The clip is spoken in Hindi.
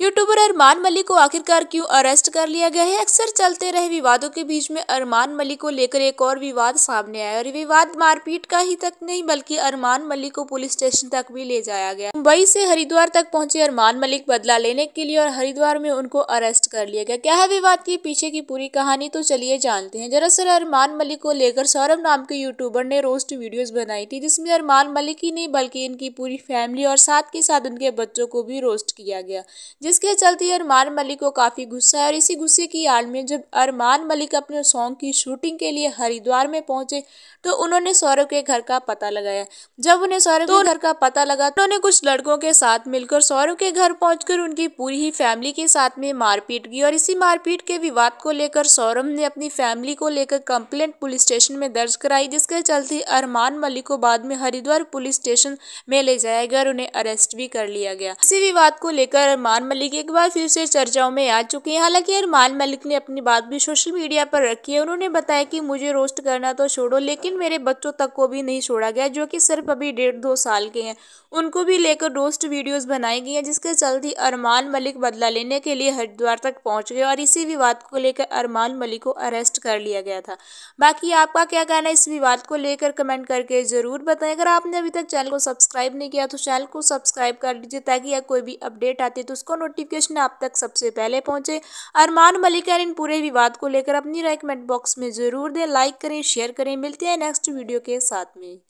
यूट्यूबर अरमान मलिक को आखिरकार क्यों अरेस्ट कर लिया गया है अक्सर चलते रहे विवादों के बीच में अरमान मलिक को लेकर एक और विवाद सामने आया और विवाद मारपीट का ही तक नहीं बल्कि अरमान मलिक को पुलिस स्टेशन तक भी ले जाया गया मुंबई से हरिद्वार तक पहुंचे अरमान मलिक बदला लेने के लिए और हरिद्वार में उनको अरेस्ट कर लिया गया क्या है विवाद के पीछे की पूरी कहानी तो चलिए जानते हैं दरअसल अरमान मलिक को लेकर सौरभ नाम के यूट्यूबर ने रोस्ट वीडियो बनाई थी जिसमे अरमान मलिक ही नहीं बल्कि इनकी पूरी फैमिली और साथ के साथ उनके बच्चों को भी रोस्ट किया गया जिसके चलते अरमान मलिक को काफ़ी गुस्सा है और इसी गुस्से की आड़ में जब अरमान मलिक अपने सॉन्ग की शूटिंग के लिए हरिद्वार में पहुंचे तो उन्होंने सौरभ के घर का पता लगाया जब उन्हें सौरभ के तो- घर का पता लगा तो उन्होंने कुछ लड़कों के साथ मिलकर सौरभ के घर पहुंचकर उनकी पूरी ही फैमिली के साथ में मारपीट की और इसी मारपीट के विवाद को लेकर सौरभ ने अपनी फैमिली को लेकर कंप्लेंट पुलिस स्टेशन में दर्ज कराई जिसके चलते अरमान मलिक को बाद में हरिद्वार पुलिस स्टेशन में ले जाया गया और उन्हें अरेस्ट भी कर लिया गया इसी विवाद को लेकर अरमान मलिक एक बार फिर से चर्चाओं में आ चुके हैं हालांकि अरमान मलिक ने अपनी बात भी सोशल मीडिया पर रखी है उन्होंने बताया कि मुझे रोस्ट करना तो छोड़ो लेकिन मेरे बच्चों तक को भी नहीं छोड़ा गया जो कि सिर्फ अभी डेढ़ दो साल के हैं उनको भी लेकर रोस्ट वीडियोस बनाई गई हैं जिसके चलते अरमान मलिक बदला लेने के लिए हरिद्वार तक पहुंच गए और इसी विवाद को लेकर अरमान मलिक को अरेस्ट कर लिया गया था बाकी आपका क्या कहना है इस विवाद को लेकर कमेंट करके ज़रूर बताएं अगर आपने अभी तक चैनल को सब्सक्राइब नहीं किया तो चैनल को सब्सक्राइब कर लीजिए ताकि कोई भी अपडेट आती है तो उसको नोटिफिकेशन आप तक सबसे पहले पहुंचे अरमान मलिकर इन पूरे विवाद को लेकर अपनी राय कमेंट बॉक्स में ज़रूर दें लाइक करें शेयर करें मिलते हैं नेक्स्ट वीडियो के साथ में